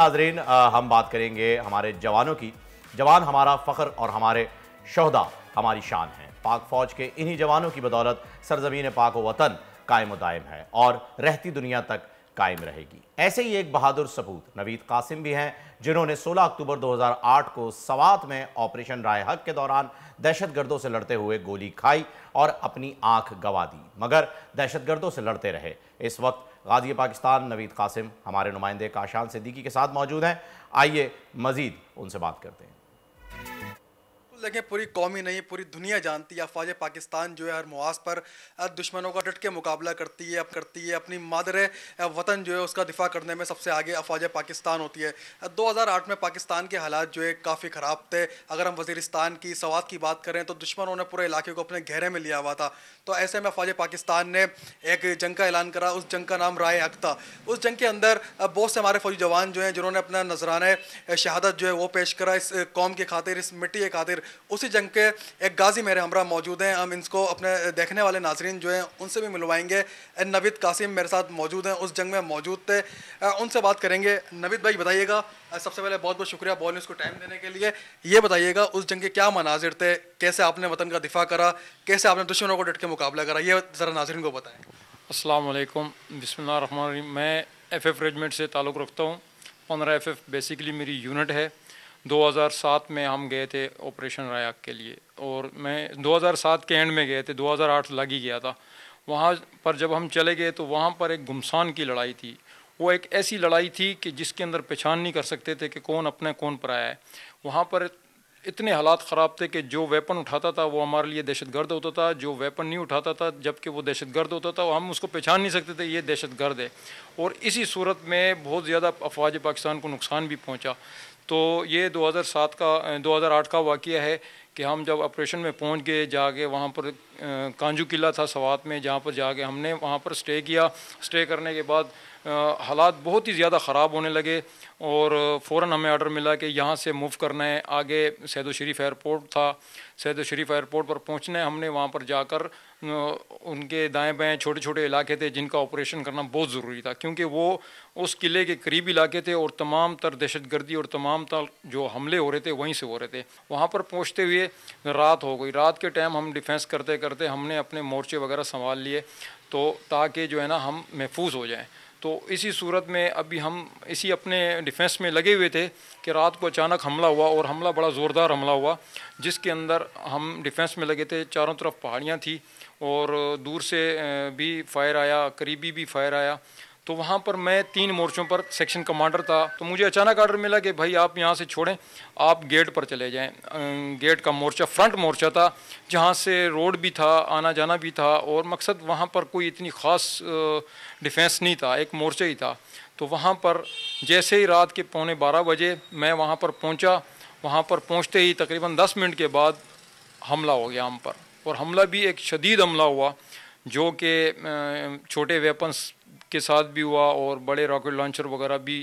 नाजरीन हम बात करेंगे हमारे जवानों की जवान हमारा फ़ख्र और हमारे शहदा हमारी शान है पाक फ़ौज के इन्हीं जवानों की बदौलत सरजमीन पाक वतन कायम दायम है और रहती दुनिया तक कायम रहेगी ऐसे ही एक बहादुर सपूत नवीद कासिम भी हैं जिन्होंने 16 अक्टूबर 2008 को सवात में ऑपरेशन राय हक के दौरान दहशत गर्दों से लड़ते हुए गोली खाई और अपनी आंख गंवा दी मगर दहशत गर्दों से लड़ते रहे इस वक्त गाजी पाकिस्तान नवीद कासिम हमारे नुमाइंदे काशान सिद्दीकी के साथ मौजूद हैं आइए मज़ीद उनसे बात करते हैं लेकिन पूरी कौम ही नहीं पूरी दुनिया जानती है अफवाज पाकिस्तान जो है हर मुआज पर दुश्मनों का डट के मुकाबला करती है अब करती है अपनी मादर वतन जो है उसका दिफा करने में सबसे आगे अफवाज पाकिस्तान होती है 2008 में पाकिस्तान के हालात जो है काफ़ी ख़राब थे अगर हम वजीरस्तान की सवाद की बात करें तो दुश्मनों ने पूरे इलाके को अपने घेरे में लिया हुआ था तो ऐसे में अफवाज पाकिस्तान ने एक जंग का ऐलान करा उस जंग का नाम राय हक था उस जंग के अंदर बहुत से हमारे फौजी जवान जो हैं जिन्होंने अपना नजराना शहादत जो है वो पेश करा इस कौम के खातिर इस मिट्टी के खातिर उसी जंग के एक गाजी मेरे हमरा मौजूद हैं हम इनको अपने देखने वाले नाजरन जो हैं उनसे भी मिलवाएंगे नवीद कासिम मेरे साथ मौजूद हैं उस जंग में मौजूद थे उनसे बात करेंगे नवीद भाई बताइएगा सबसे पहले बहुत बहुत शुक्रिया बॉल न्यूज़ को टाइम देने के लिए ये बताइएगा उस जंग के क्या मनाजिर थे कैसे आपने वतन का दिफा करा कैसे आपने दुश्मनों को डट के मुकाबला करा ये ज़रा नाजरन को बताएँ असलकम बसमिल मैं एफ एफ रेजमेंट से ताल्लुक़ रखता हूँ पंद्रह एफ एफ बेसिकली मेरी यूनिट है 2007 में हम गए थे ऑपरेशन रायाक के लिए और मैं 2007 के एंड में गए थे 2008 लग ही गया था वहाँ पर जब हम चले गए तो वहाँ पर एक गुमसान की लड़ाई थी वो एक ऐसी लड़ाई थी कि जिसके अंदर पहचान नहीं कर सकते थे कि कौन अपने कौन पर आया है वहाँ पर इतने हालात ख़राब थे कि जो वेपन उठाता था वो हमारे लिए दहशतगर्द होता था जो वेपन नहीं उठाता था जबकि वो दहशतगर्द होता था हम उसको पहचान नहीं सकते थे ये दहशतगर्द है और इसी सूरत में बहुत ज़्यादा अफवाज पाकिस्तान को नुकसान भी पहुँचा तो ये 2007 का 2008 का वाक़ है कि हम जब ऑपरेशन में पहुंच गए जाके वहाँ पर कांजू किला था सवात में जहाँ पर जाके हमने वहाँ पर स्टे किया स्टे करने के बाद हालात बहुत ही ज़्यादा ख़राब होने लगे और फ़ौर हमें आर्डर मिला कि यहाँ से मूव करना है आगे सैदो शरीफ एयरपोर्ट था सैदो शरीफ एयरपोर्ट पर पहुँचना है हमने वहाँ पर जाकर उनके दाएं बाएं छोटे छोटे इलाके थे जिनका ऑपरेशन करना बहुत ज़रूरी था क्योंकि वो उस किले के करीब इलाके थे और तमाम तर दहशत गर्दी और तमाम तर जो हमले हो रहे थे वहीं से हो रहे थे वहाँ पर पहुँचते हुए रात हो गई रात के टाइम हम डिफेंस करते करते हमने अपने मोर्चे वगैरह संभाल लिए तो ताकि जो है ना हम महफूज हो जाएँ तो इसी सूरत में अभी हम इसी अपने डिफेंस में लगे हुए थे कि रात को अचानक हमला हुआ और हमला बड़ा ज़ोरदार हमला हुआ जिसके अंदर हम डिफेंस में लगे थे चारों तरफ पहाड़ियाँ थी और दूर से भी फायर आया करीबी भी फायर आया तो वहाँ पर मैं तीन मोर्चों पर सेक्शन कमांडर था तो मुझे अचानक आर्डर मिला कि भाई आप यहाँ से छोड़ें आप गेट पर चले जाएं गेट का मोर्चा फ्रंट मोर्चा था जहाँ से रोड भी था आना जाना भी था और मकसद वहाँ पर कोई इतनी ख़ास डिफेंस नहीं था एक मोर्चा ही था तो वहाँ पर जैसे ही रात के पौने बारह बजे मैं वहाँ पर पहुँचा वहाँ पर पहुँचते ही तकरीबन दस मिनट के बाद हमला हो गया हम पर और हमला भी एक शदीद हमला हुआ जो कि छोटे वेपन्स के साथ भी हुआ और बड़े रॉकेट लॉन्चर वगैरह भी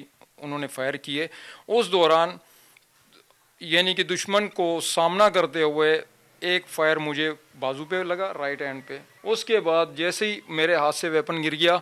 उन्होंने फायर किए उस दौरान यानी कि दुश्मन को सामना करते हुए एक फायर मुझे बाजू पे लगा राइट हैंड पे उसके बाद जैसे ही मेरे हाथ से वेपन गिर गया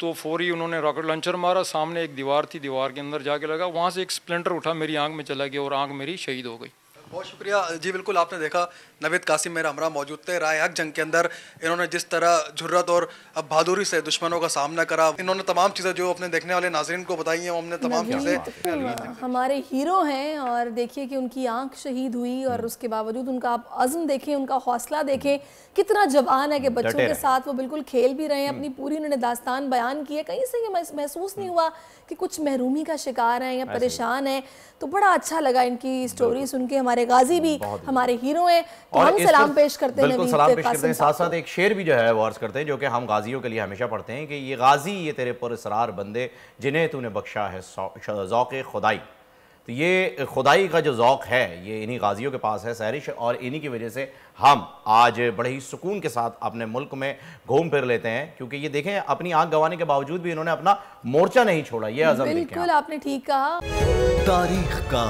तो फौरी उन्होंने रॉकेट लॉन्चर मारा सामने एक दीवार थी दीवार के अंदर जाके लगा वहाँ से एक स्प्लेंडर उठा मेरी आंख में चला गया और आंख मेरी शहीद हो गई बहुत शुक्रिया जी बिल्कुल आपने देखा नवेद कासिम मेरा हमरा मौजूद थे राय हक जंग के अंदर इन्होंने जिस तरह जुर्रत और बहादुरी से दुश्मनों का सामना करा इन्होंने तमाम चीज़ें जो अपने देखने वाले नाजरन को बताई हैं हमने तमाम चीज़ें हमारे हीरो हैं और देखिए कि उनकी आंख शहीद हुई और उसके बावजूद उनका आप अज़म देखें उनका हौसला देखें कितना जवान है कि बच्चों के साथ वो बिल्कुल खेल भी रहे हैं हम्म। अपनी पूरी उन्होंने दास्तान बयान की है कहीं से ये महसूस नहीं हुआ कि कुछ महरूमी का शिकार है या परेशान है तो बड़ा अच्छा लगा इनकी स्टोरी सुन के हमारे हमारे गाजी भी हमारे हीरो हैं तो हम सलाम पेश करते हैं सलाम पेश करते हैं साथ साथ एक शेर भी जो है वो अर्ज करते हैं जो कि हम गाजियों के लिए हमेशा पढ़ते हैं कि ये गाजी ये तेरे पर इसरार बंदे जिन्हें तूने बख्शा है ज़ौक़ खुदाई तो ये खुदाई का जो ज़ौक़ है ये इन्हीं गाजियों के पास है सैरिश और इन्हीं की वजह से हम आज बड़े ही सुकून के साथ अपने मुल्क में घूम फिर लेते हैं क्योंकि ये देखें अपनी आंख गंवाने के बावजूद भी इन्होंने अपना मोर्चा नहीं छोड़ा ये अजम बिल्कुल आपने ठीक कहा तारीख का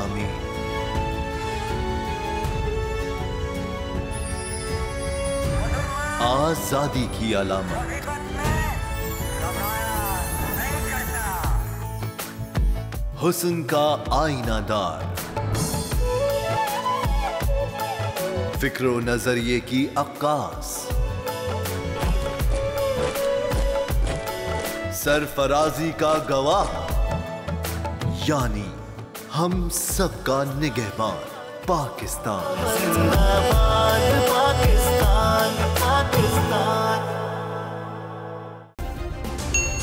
आजादी की अलामत हुसन का आईनादार फिक्रो नजरिए की अक्कास सरफराजी का गवाह यानी हम सबका निगहबान पाकिस्तान